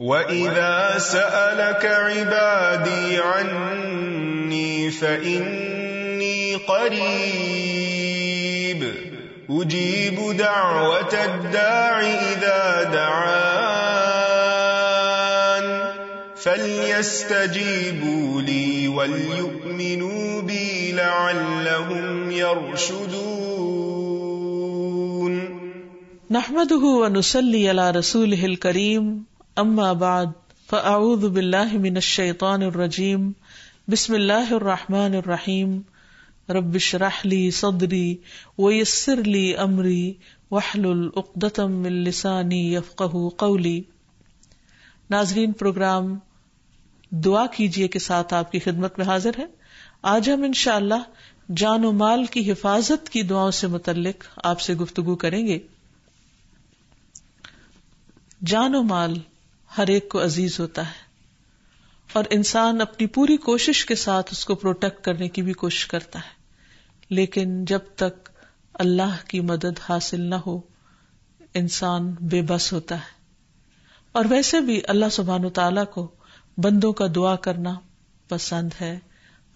واذا سالك عبادي عني فاني قريب اجيب دعوه الداع اذا دعان فليستجيبوا لي وليؤمنوا بي لعلهم يرشدون نحمده ونصلي على رسوله الكريم अम्मा बाद फ़ाऊद बिल्लाशैतानरजीम बसमिल्लाम रबिश राहली सदरी वयसरली अमरी वाहलुलतम लिसानी कौली नाजरीन प्रोग्राम दुआ कीजिए के साथ आपकी खिदमत में हाजिर है आज हम इनशाला जान माल की हिफाजत की दुआओं से मुतलक आपसे गुफ्तगु करेंगे जानो माल हर एक को अजीज होता है और इंसान अपनी पूरी कोशिश के साथ उसको प्रोटेक्ट करने की भी कोशिश करता है लेकिन जब तक अल्लाह की मदद हासिल न हो इंसान बेबस होता है और वैसे भी अल्लाह सुबहान तला को बंदों का दुआ करना पसंद है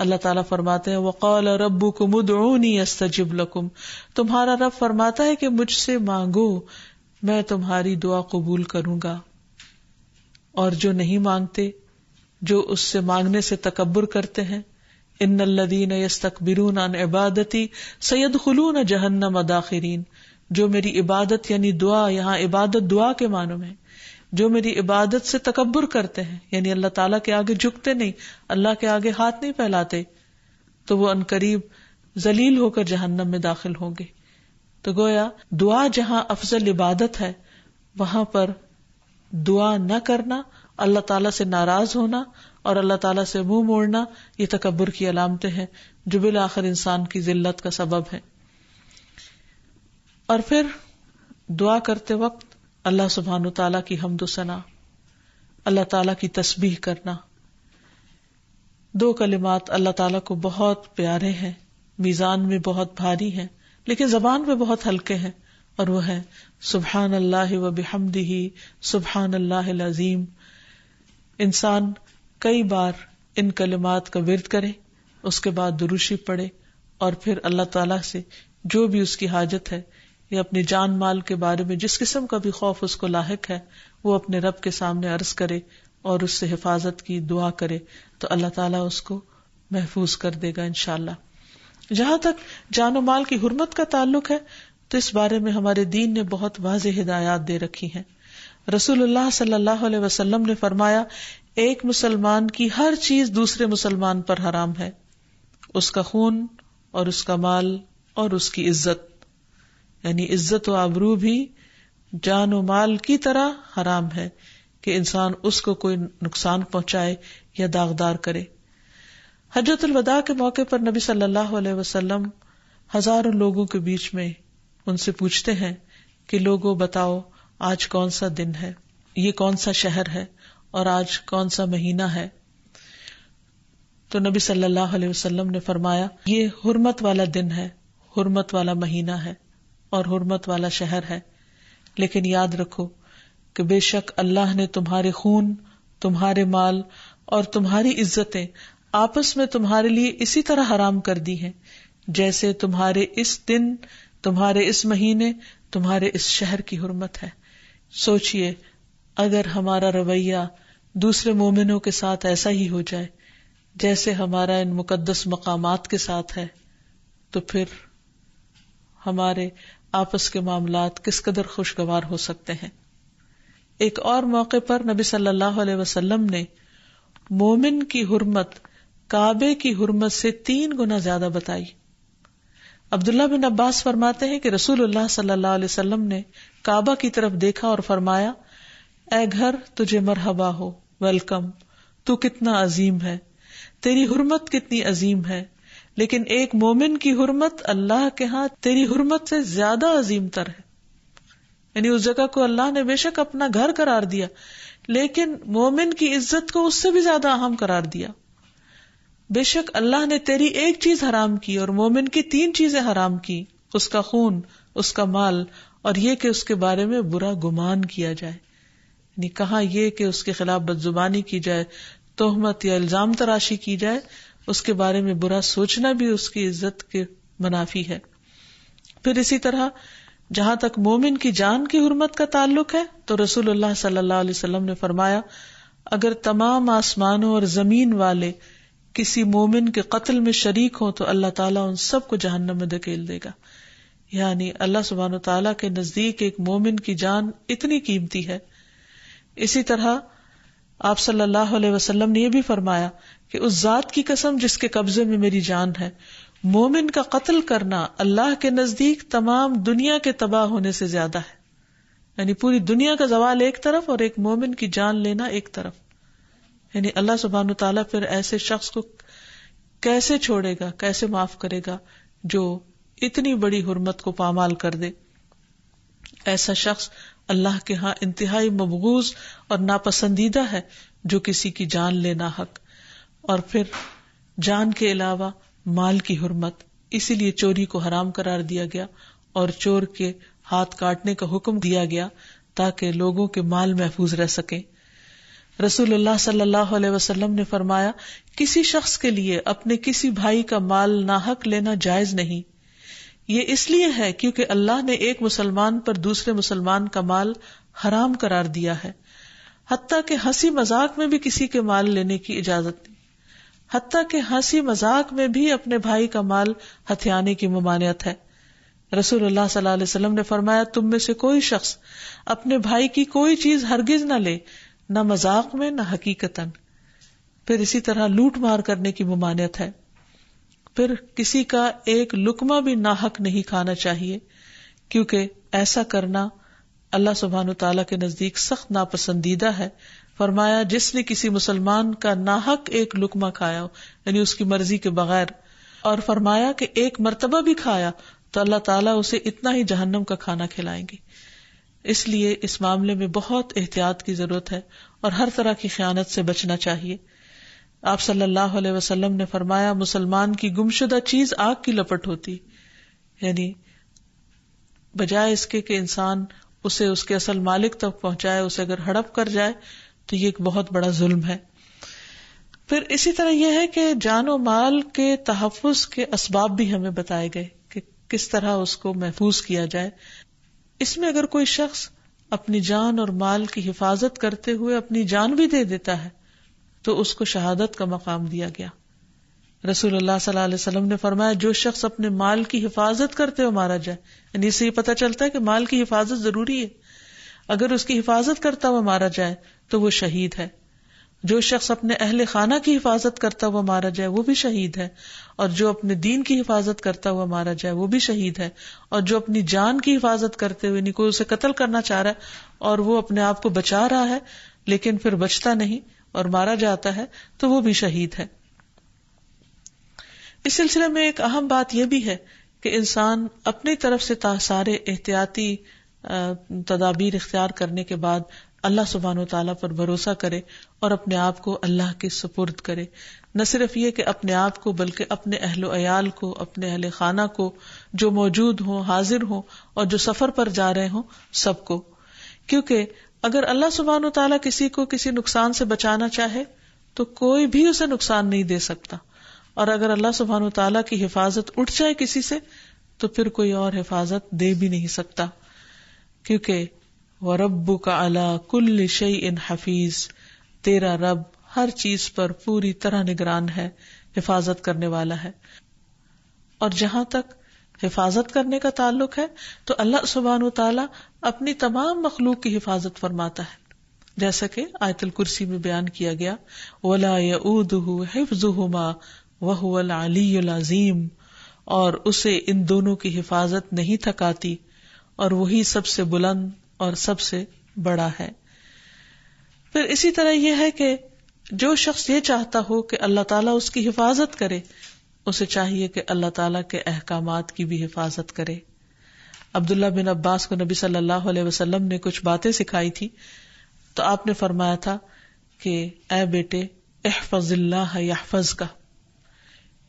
अल्लाह ताला फरमाते हैं वकौल रबू कुम उदनी अस्तजिब लकुम तुम्हारा रब फरमाता है कि मुझसे मांगो मैं तुम्हारी दुआ कबूल करूंगा और जो नहीं मांगते जो उससे मांगने से तकबर करते हैं इन लदीन यस तकबिरून अन इबादती सैयद खलून जहन्नम अदाखरीन जो मेरी इबादत यानी दुआ यहाँ इबादत दुआ के मानो में जो मेरी इबादत से तकबर करते हैं यानी अल्लाह ताला के आगे झुकते नहीं अल्लाह के आगे हाथ नहीं फैलाते तो वो अनकरीब जलील होकर जहन्नम में दाखिल होंगे तो गोया दुआ जहां अफजल इबादत है वहां पर दुआ न करना अल्लाह तला से नाराज होना और अल्लाह तला से मुंह मोड़ना ये तकबर की अलामतें हैं जो बिल आखिर इंसान की जिल्लत का सबब है और फिर दुआ करते वक्त अल्लाह सुबहान तला की हमदोसना अल्लाह तला की तस्बीह करना दो कलिमात अल्लाह तला को बहुत प्यारे हैं मीजान में बहुत भारी हैं लेकिन जबान पे बहुत हल्के हैं और वह है सुबहान अल्लाह व बिहमदिही सुबहान अल्लाह अजीम इंसान कई बार इन कलिमात का विरद करे उसके बाद दुरुशी पढ़े और फिर अल्लाह ताला से जो भी उसकी हाजत है या अपने जान माल के बारे में जिस किस्म का भी खौफ उसको लाक है वो अपने रब के सामने अर्ज करे और उससे हिफाजत की दुआ करे तो अल्लाह ताला उसको महफूज कर देगा इनशाला जहां तक जानो माल की हरमत का ताल्लुक है तो इस बारे में हमारे दीन ने बहुत वाज हिदायत दे रखी है रसूलुल्लाह सल्लल्लाहु ने फरमाया एक मुसलमान की हर चीज दूसरे मुसलमान पर हराम है उसका खून और उसका माल और उसकी इज्जत यानी इज्जत व आबरू भी जान व माल की तरह हराम है कि इंसान उसको कोई नुकसान पहुंचाए या दागदार करे हजरतुल वदा के मौके पर नबी सल्लल्लाहु अलैहि हजारों लोगों के बीच में उनसे पूछते हैं कि लोगो बताओ आज कौन सा दिन है ये कौन सा शहर है और आज कौन सा महीना है तो नबी सल्लल्लाहु अलैहि वसल्लम ने फरमाया ये हुरमत वाला दिन है हुरमत वाला महीना है और हुरमत वाला शहर है लेकिन याद रखो कि बेशक अल्लाह ने तुम्हारे खून तुम्हारे माल और तुम्हारी इज्जतें आपस में तुम्हारे लिए इसी तरह हराम कर दी हैं जैसे तुम्हारे इस दिन तुम्हारे इस महीने तुम्हारे इस शहर की हुरमत है सोचिए अगर हमारा रवैया दूसरे मोमिनों के साथ ऐसा ही हो जाए जैसे हमारा इन मुकदस मकामात के साथ है तो फिर हमारे आपस के मामला किस कदर खुशगवार हो सकते हैं एक और मौके पर नबी सल्लल्लाहु अलैहि वसल्लम ने मोमिन की हुरमत काबे की हुरमत से तीन गुना ज्यादा बताई अब्दुल्ला बिन अब्बास फरमाते हैं कि रसूलुल्लाह सल्लल्लाहु अलैहि वसल्लम ने काबा की तरफ देखा और फरमाया ए घर तुझे मरहबा हो वेलकम तू कितना अजीम है तेरी हुरमत कितनी अजीम है लेकिन एक मोमिन की हुरमत अल्लाह के हाथ तेरी हुरमत से ज्यादा अजीम तर है यानी उस जगह को अल्लाह ने बेशक अपना घर करार दिया लेकिन मोमिन की इज्जत को उससे भी ज्यादा अहम करार दिया बेशक अल्लाह ने तेरी एक चीज हराम की और मोमिन की तीन चीजें हराम की उसका खून उसका माल और ये कि उसके बारे में बुरा गुमान किया जाए कहा यह कि उसके खिलाफ बदजुबानी की जाए तोहमत या इल्जाम तराशी की जाए उसके बारे में बुरा सोचना भी उसकी इज्जत के मुनाफी है फिर इसी तरह जहां तक मोमिन की जान की हरमत का ताल्लुक है तो रसूल सल्लल्लाहु ने फरमाया अगर तमाम आसमानों और जमीन वाले किसी मोमिन के कत्ल में शरीक हो तो अल्लाह ताला उन सबको जहन्नम में धकेल देगा यानी अल्लाह सुबहान तला के नजदीक एक मोमिन की जान इतनी कीमती है इसी तरह आप सल्लल्लाहु अलैहि वसल्लम ने यह भी फरमाया कि उस जात की कसम जिसके कब्जे में मेरी जान है मोमिन का कत्ल करना अल्लाह के नजदीक तमाम दुनिया के तबाह होने से ज्यादा है यानी पूरी दुनिया का जवाल एक तरफ और एक मोमिन की जान लेना एक तरफ यानी अल्लाह सुबहान तला फिर ऐसे शख्स को कैसे छोड़ेगा कैसे माफ करेगा जो इतनी बड़ी हुरमत को पामाल कर दे ऐसा शख्स अल्लाह के यहाँ इंतहाई मबगूज और नापसंदीदा है जो किसी की जान लेना हक और फिर जान के अलावा माल की हुरमत इसीलिए चोरी को हराम करार दिया गया और चोर के हाथ काटने का हुक्म दिया गया ताकि लोगों के माल महफूज रह सकें रसूलुल्लाह सल्लल्लाहु अलैहि वसल्लम ने फरमाया किसी शख्स के लिए अपने किसी भाई का माल नाहक लेना जायज नहीं ये इसलिए है क्योंकि अल्लाह ने एक मुसलमान पर दूसरे मुसलमान का माल हराम करार दिया है हती के हंसी मजाक में भी किसी के माल लेने की इजाजत नहीं हती के हंसी मजाक में भी अपने भाई का माल हथियाने की ममानियत है रसूलुल्लाह सल्लल्लाहु अलैहि वसल्लम ने फरमाया तुम में से कोई शख्स अपने भाई की कोई चीज हरगिज ना ले न मजाक में न हकीकतन फिर इसी तरह लूट मार करने की ममानियत है फिर किसी का एक लुकमा भी नाहक नहीं खाना चाहिए क्योंकि ऐसा करना अल्लाह सुबहान तला के नजदीक सख्त नापसंदीदा है फरमाया जिसने किसी मुसलमान का नाहक एक लुकमा खाया हो यानी उसकी मर्जी के बगैर और फरमाया कि एक मरतबा भी खाया तो अल्लाह ताला उसे इतना ही जहन्नम का खाना खिलाएंगे इसलिए इस मामले में बहुत एहतियात की जरूरत है और हर तरह की खयानत से बचना चाहिए आप सल्लल्लाहु अलैहि वसल्लम ने फरमाया मुसलमान की गुमशुदा चीज आग की लपट होती यानी बजाय इसके कि इंसान उसे उसके असल मालिक तक पहुंचाए उसे अगर हड़प कर जाए तो ये एक बहुत बड़ा जुल्म है फिर इसी तरह यह है कि जान माल के तहफ़ के इसबाब भी हमें बताए गए कि किस तरह उसको महफूज किया जाए इसमें अगर कोई शख्स अपनी जान और माल की हिफाजत करते हुए अपनी जान भी दे देता है तो उसको शहादत का मकाम दिया गया रसूल अल्लाह सल्लल्लाहु अलैहि वसल्लम ने फरमाया जो शख्स अपने माल की हिफाजत करते हुए मारा जाए यानी इससे पता चलता है कि माल की हिफाजत जरूरी है अगर उसकी हिफाजत करता हुआ मारा जाए तो वो शहीद है जो शख्स अपने अहल खाना की हिफाजत करता हुआ मारा जाए वो भी शहीद है और जो अपने दीन की हिफाजत करता हुआ मारा जाए वो भी शहीद है और जो अपनी जान की हिफाजत करते हुए कोई उसे कत्ल करना चाह रहा है और वो अपने आप को बचा रहा है लेकिन फिर बचता नहीं और मारा जाता है तो वो भी शहीद है इस सिलसिले में एक अहम बात यह भी है कि इंसान अपनी तरफ से सारे एहतियाती तदाबीर इख्तियार करने के बाद अल्लाह सुबहान तला पर भरोसा करे और अपने आप को अल्लाह के सुपुर्द करे न सिर्फ ये कि अपने आप को बल्कि अपने अहलो अयाल को अपने अहल खाना को जो मौजूद हो हाजिर हो और जो सफर पर जा रहे हों सबको क्योंकि अगर अल्लाह सुबहान तला किसी को किसी नुकसान से बचाना चाहे तो कोई भी उसे नुकसान नहीं दे सकता और अगर अल्लाह सुबहान तला की हिफाजत उठ जाए किसी से तो फिर कोई और हिफाजत दे भी नहीं सकता क्योंकि व रबू का अला कुल शई इन हफीज तेरा रब हर चीज पर पूरी तरह निगरान है हिफाजत करने वाला है और जहां तक हिफाजत करने का ताल्लुक है तो अल्लाह सुबहान तला अपनी तमाम मखलूक की हिफाजत फरमाता है जैसा कि आयतल कुर्सी में बयान किया गया वला यूदहू हिफ्जुहुमा वहुअल अलीजीम और उसे इन दोनों की हिफाजत नहीं थकाती और वही सबसे बुलंद और सबसे बड़ा है फिर इसी तरह यह है कि जो शख्स ये चाहता हो कि अल्लाह ताला उसकी हिफाजत करे उसे चाहिए कि अल्लाह ताला के अहकाम की भी हिफाजत करे अब्दुल्ला बिन अब्बास को नबी सल्लल्लाहु अलैहि वसल्लम ने कुछ बातें सिखाई थी तो आपने फरमाया था कि ए बेटे एहफजिल्लाह याफज का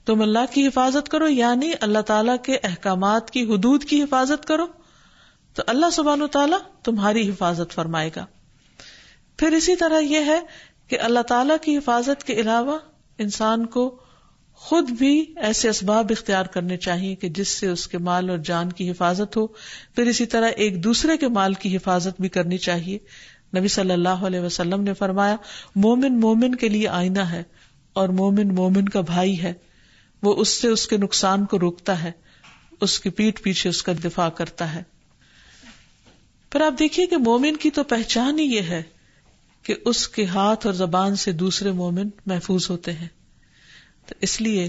तुम अल्लाह की हिफाजत करो यानी अल्लाह ताला के अहकाम की हदूद की हिफाजत करो तो अल्लाह सुबहान तला तुम्हारी हिफाजत फरमाएगा फिर इसी तरह यह है कि अल्लाह ताला की हिफाजत के अलावा इंसान को खुद भी ऐसे इसबाब इख्तियार करने चाहिए कि जिससे उसके माल और जान की हिफाजत हो फिर इसी तरह एक दूसरे के माल की हिफाजत भी करनी चाहिए नबी सल्लल्लाहु अलैहि वसल्लम ने फरमाया मोमिन मोमिन के लिए आईना है और मोमिन मोमिन का भाई है वो उससे उसके नुकसान को रोकता है उसकी पीठ पीछे उसका दिफा करता है पर आप देखिए कि मोमिन की तो पहचान ही ये है कि उसके हाथ और जबान से दूसरे मोमिन महफूज होते हैं तो इसलिए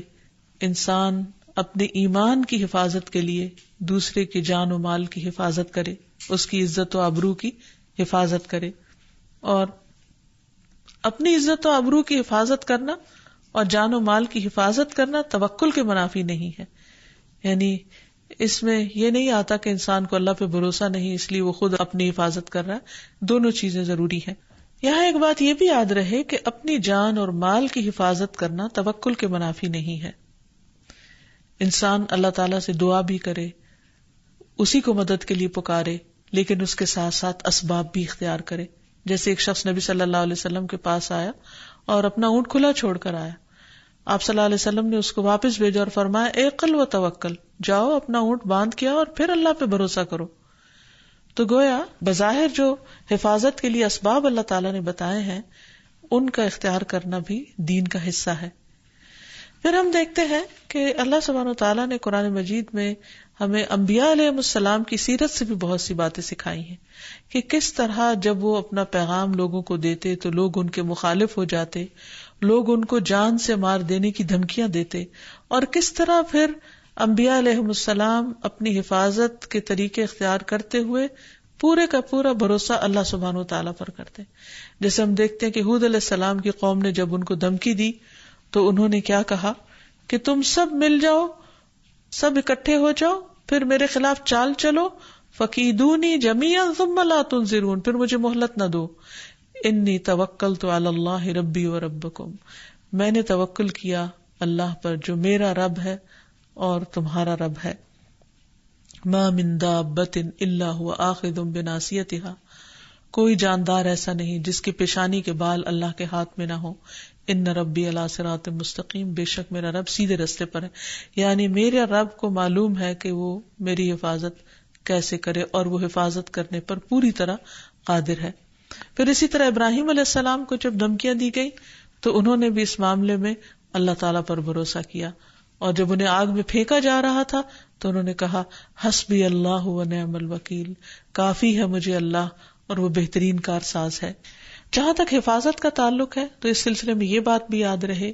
इंसान अपने ईमान की हिफाजत के लिए दूसरे की जान और माल की हिफाजत करे उसकी इज्जत और आबरू की हिफाजत करे और अपनी इज्जत और आबरू की हिफाजत करना और जान और माल की हिफाजत करना तवक्ल के मुनाफी नहीं है यानी इसमें यह नहीं आता कि इंसान को अल्लाह पे भरोसा नहीं इसलिए वो खुद अपनी हिफाजत कर रहा है दोनों चीजें जरूरी है यहाँ एक बात यह भी याद रहे कि अपनी जान और माल की हिफाजत करना तवक्ल के मुनाफी नहीं है इंसान अल्लाह तला से दुआ भी करे उसी को मदद के लिए पुकारे लेकिन उसके साथ साथ इसबाब भी इख्तियार करे जैसे एक शख्स नबी सल्लाम के पास आया और अपना ऊंट खुला छोड़कर आया आप सल्लल्लाहु ने उसको वापस भेजा और फरमाया ए कल व तवक्कल जाओ अपना ऊंट बांध किया और फिर अल्लाह पे भरोसा करो तो गोया बज़ाहिर जो हिफाजत के लिए असबाब अल्लाह ताला ने बताए हैं उनका इख्तियार करना भी दीन का हिस्सा है फिर हम देखते हैं कि अल्लाह सुबहान तला ने कुरान मजीद में हमें अम्बिया सलाम की सीरत से भी बहुत सी बातें सिखाई हैं कि किस तरह जब वो अपना पैगाम लोगों को देते तो लोग उनके मुखालिफ हो जाते लोग उनको जान से मार देने की धमकियां देते और किस तरह फिर अम्बिया अलहसलाम अपनी हिफाजत के तरीके अख्तियार करते हुए पूरे का पूरा भरोसा अल्लाह सुबहान तला पर करते जैसे हम देखते हैं कि हूद सलाम की कौम ने जब उनको धमकी दी तो उन्होंने क्या कहा कि तुम सब मिल जाओ सब इकट्ठे हो जाओ फिर मेरे खिलाफ चाल चलो फकीदूनी जमिया जुम्मला तुम फिर मुझे मोहलत न दो इन्नी तवक्ल तो अल्लाह रब्बी व रब्बकुम मैंने तवक्ल किया अल्लाह पर जो मेरा रब है और तुम्हारा रब है मामिंदा बतिन इल्ला कोई जानदार ऐसा नहीं जिसकी पेशानी के बाल अल्लाह के हाथ में ना हो इन रबी अला सरात मुस्तकीम बेशक मेरा रब सीधे रस्ते पर है यानी मेरे रब को मालूम है कि वो मेरी हिफाजत कैसे करे और वो हिफाजत करने पर पूरी तरह कादिर है फिर इसी तरह इब्राहिम सलाम को जब धमकियां दी गई तो उन्होंने भी इस मामले में अल्लाह ताला पर भरोसा किया और जब उन्हें आग में फेंका जा रहा था तो उन्होंने कहा हसबी अल्लाह नमल वकील काफी है मुझे अल्लाह और वो बेहतरीन कारसाज है जहां तक हिफाजत का ताल्लुक है तो इस सिलसिले में ये बात भी याद रहे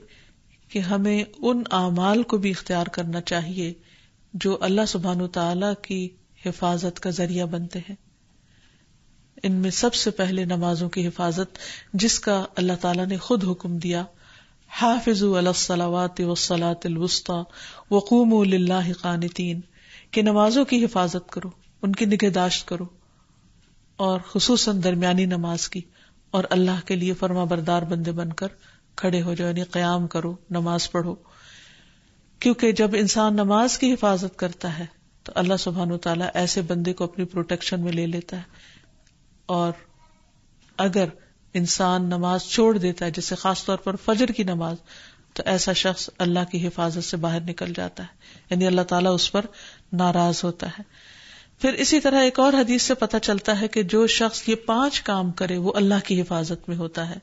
कि हमें उन अमाल को भी इख्तियार करना चाहिए जो अल्लाह सुबहान तला की हिफाजत का जरिया बनते हैं इनमें सबसे पहले नमाजों की हिफाजत जिसका अल्लाह तला ने खुद हुक्म दिया हाफिज अलसलावात वसलातुलवस्ता वकूम कानतीन के नमाजों की हिफाजत करो उनकी निगहदाश्त करो और खसूस दरमियानी नमाज की और अल्लाह के लिए फर्मा बरदार बंदे बनकर खड़े हो जाओ यानी क्याम करो नमाज पढ़ो क्योंकि जब इंसान नमाज की हिफाजत करता है तो अल्लाह सुबहान तला ऐसे बंदे को अपनी प्रोटेक्शन में ले लेता है और अगर इंसान नमाज छोड़ देता है जैसे खासतौर पर फजर की नमाज तो ऐसा शख्स अल्लाह की हिफाजत से बाहर निकल जाता है यानी अल्लाह ताला उस पर नाराज होता है फिर इसी तरह एक और हदीस से पता चलता है कि जो शख्स ये पांच काम करे वो अल्लाह की हिफाजत में होता है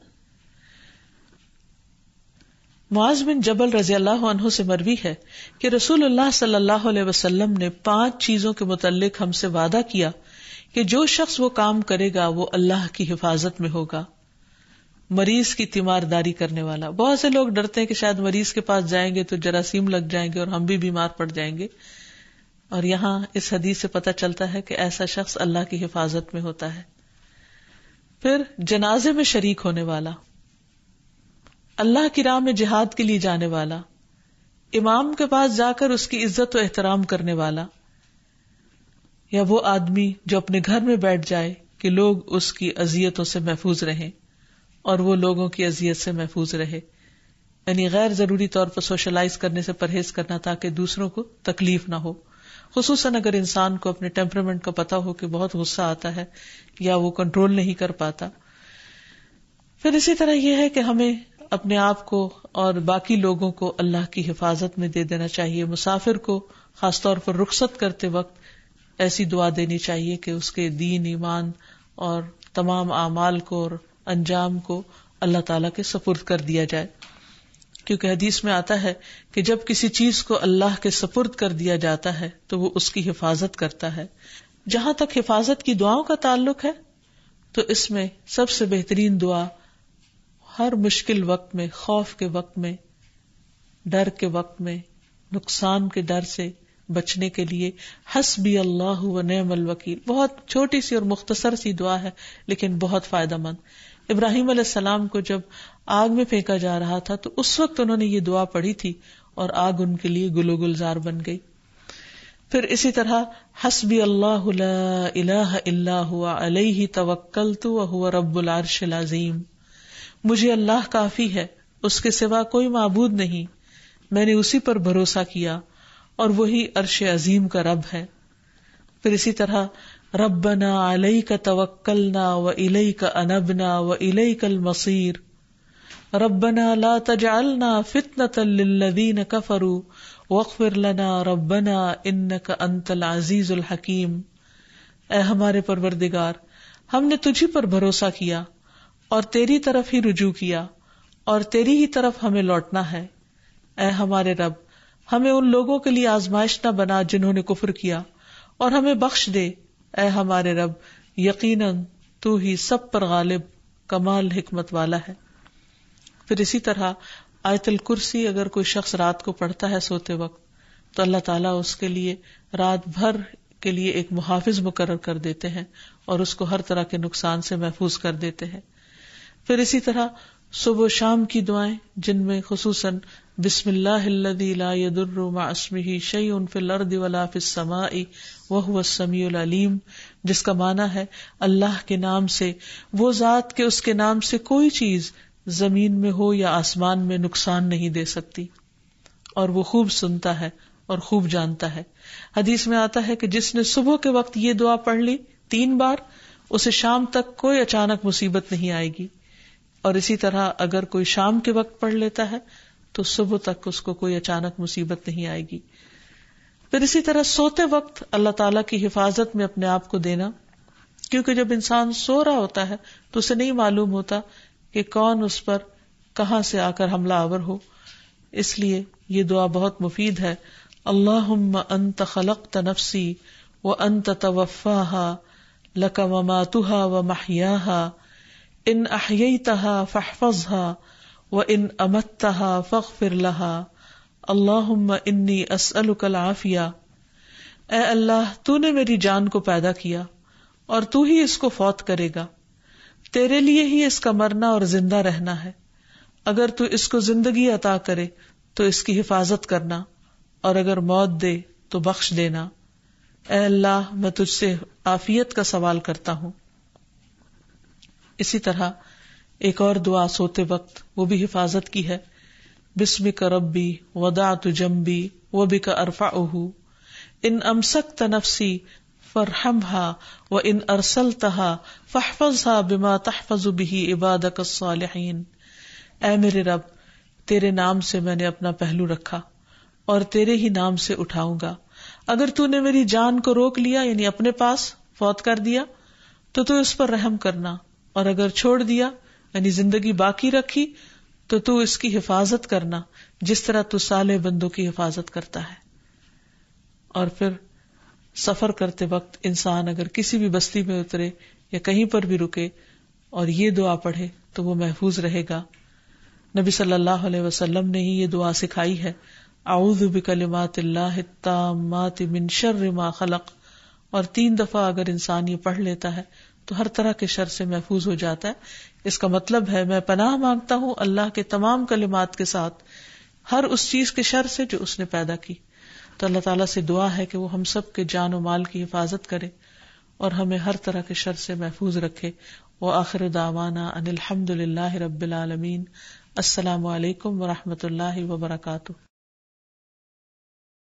मुआज बिन जबल रजी अल्लाह से मरवी है कि रसूल सल्लल्लाहु अलैहि वसल्लम ने पांच चीजों के मुतल हमसे वादा किया कि जो शख्स वो काम करेगा वो अल्लाह की हिफाजत में होगा मरीज की तीमारदारी करने वाला बहुत से लोग डरते हैं कि शायद मरीज के पास जाएंगे तो जरासीम लग जाएंगे और हम भी बीमार पड़ जाएंगे और यहां इस हदीस से पता चलता है कि ऐसा शख्स अल्लाह की हिफाजत में होता है फिर जनाजे में शरीक होने वाला अल्लाह की राह में जिहाद के लिए जाने वाला इमाम के पास जाकर उसकी इज्जत और एहतराम करने वाला या वो आदमी जो अपने घर में बैठ जाए कि लोग उसकी अजियतों से महफूज रहे और वो लोगों की अजियत से महफूज रहे यानी गैर जरूरी तौर पर सोशलाइज करने से परहेज करना ताकि दूसरों को तकलीफ ना हो खूस अगर इंसान को अपने टेम्परमेंट का पता हो कि बहुत गुस्सा आता है या वो कंट्रोल नहीं कर पाता फिर इसी तरह यह है कि हमें अपने आप को और बाकी लोगों को अल्लाह की हिफाजत में दे देना चाहिए मुसाफिर को खासतौर पर रुख्सत करते वक्त ऐसी दुआ देनी चाहिए कि उसके दीन ईमान और तमाम अमाल को और अंजाम को अल्लाह ताला के सपुर्द कर दिया जाए क्योंकि हदीस में आता है कि जब किसी चीज को अल्लाह के सपुर्द कर दिया जाता है तो वो उसकी हिफाजत करता है जहां तक हिफाजत की दुआओं का ताल्लुक है तो इसमें सबसे बेहतरीन दुआ हर मुश्किल वक्त में खौफ के वक्त में डर के वक्त में नुकसान के डर से बचने के लिए हस हसबी अल्लाह नमल वकील बहुत छोटी सी और मुख्तसर सी दुआ है लेकिन बहुत फायदा मंद इब्राहिम सलाम को जब आग में फेंका जा रहा था तो उस वक्त उन्होंने ये दुआ पढ़ी थी और आग उनके लिए गुलो गुलजार बन गई फिर इसी तरह हस हसबी अल्लाह अल्लाह अलह तवक्ल तो हुआ रब्बुल अरशल मुझे अल्लाह काफी है उसके सिवा कोई मबूद नहीं मैंने उसी पर भरोसा किया और वही अरश अजीम का रब है फिर इसी तरह रबना अलई का तवक्लना व इलई का अनबना व इलई कल मसीर रबना ला तजालना फितन तल्लदीन कफरू वक्फिर लना रबना इन का अंतल अजीज उल हकीम ए हमारे परवरदिगार हमने तुझी पर भरोसा किया और तेरी तरफ ही रुजू किया और तेरी ही तरफ हमें लौटना है ए हमारे रब हमें उन लोगों के लिए आजमाइश न बना जिन्होंने कुफर किया और हमें बख्श दे ए हमारे रब यकीनन तू ही सब पर गालिब कमाल हिकमत वाला है फिर इसी तरह आयतल कुर्सी अगर कोई शख्स रात को पढ़ता है सोते वक्त तो अल्लाह ताला उसके लिए रात भर के लिए एक मुहाफिज मुकर कर देते हैं और उसको हर तरह के नुकसान से महफूज कर देते हैं फिर इसी तरह सुबह शाम की दुआएं जिनमें खसूसन बिस्मिल्लादुर्रमाशमी शई उन फिल अर्द वला फिसमाई वह समीम जिसका माना है अल्लाह के नाम से वो जात के उसके नाम से कोई चीज जमीन में हो या आसमान में नुकसान नहीं दे सकती और वो खूब सुनता है और खूब जानता है हदीस में आता है कि जिसने सुबह के वक्त ये दुआ पढ़ ली तीन बार उसे शाम तक कोई अचानक मुसीबत नहीं आएगी और इसी तरह अगर कोई शाम के वक्त पढ़ लेता है तो सुबह तक उसको कोई अचानक मुसीबत नहीं आएगी फिर इसी तरह सोते वक्त अल्लाह ताला की हिफाजत में अपने आप को देना क्योंकि जब इंसान सो रहा होता है तो उसे नहीं मालूम होता कि कौन उस पर कहाँ से आकर हमला आवर हो इसलिए ये दुआ बहुत मुफीद है अल्लाह अंत खलक तनफसी व अंत तवफ़ा लक वमातुहा व माहिया इन अहिया फ़हफ़ज़ा व इन अमतहा फख फिर अल्लाह इन्नी असअलुकल आफिया ए अल्लाह तूने मेरी जान को पैदा किया और तू ही इसको फौत करेगा तेरे लिए ही इसका मरना और जिंदा रहना है अगर तू इसको जिंदगी अता करे तो इसकी हिफाजत करना और अगर मौत दे तो बख्श देना ए अल्लाह मैं तुझसे आफियत का सवाल करता हूं इसी तरह एक और दुआ सोते वक्त वो भी हिफाजत की है बिस्म कर रबी वदा तुजम्बी वो भी का अरफा ओहू इन अमसक तनफसी फरहम हा व इन अरसल तहा फहफज हा बिमा तहफज बिही इबादक सालहीन ए मेरे रब तेरे नाम से मैंने अपना पहलू रखा और तेरे ही नाम से उठाऊंगा अगर तू ने मेरी जान को रोक लिया यानी अपने पास फौत कर दिया तो तू इस पर रहम करना और अगर छोड़ दिया यानी जिंदगी बाकी रखी तो तू इसकी हिफाजत करना जिस तरह तू साले बंदों की हिफाजत करता है और फिर सफर करते वक्त इंसान अगर किसी भी बस्ती में उतरे या कहीं पर भी रुके और ये दुआ पढ़े तो वो महफूज रहेगा नबी सल्लल्लाहु अलैहि वसल्लम ने ही ये दुआ सिखाई है आउज बिकलिमात मिन शर्र मा खलक और तीन दफा अगर इंसान ये पढ़ लेता है तो हर तरह के शर से महफूज हो जाता है इसका मतलब है मैं पनाह मांगता हूं अल्लाह के तमाम कलिमात के साथ हर उस चीज के शर से जो उसने पैदा की तो अल्लाह ताला से दुआ है कि वो हम सब के जान और माल की हिफाजत करे और हमें हर तरह के शर से महफूज रखे व आखिर दावाना अनिलहमदुल्ला रबीआलमीन असलम वरहमत ला वबरकू